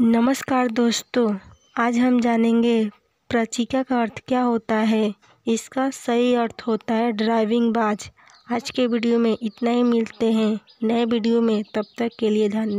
नमस्कार दोस्तों आज हम जानेंगे प्रचिका का अर्थ क्या होता है इसका सही अर्थ होता है ड्राइविंग बाज आज के वीडियो में इतना ही मिलते हैं नए वीडियो में तब तक के लिए धन्यवाद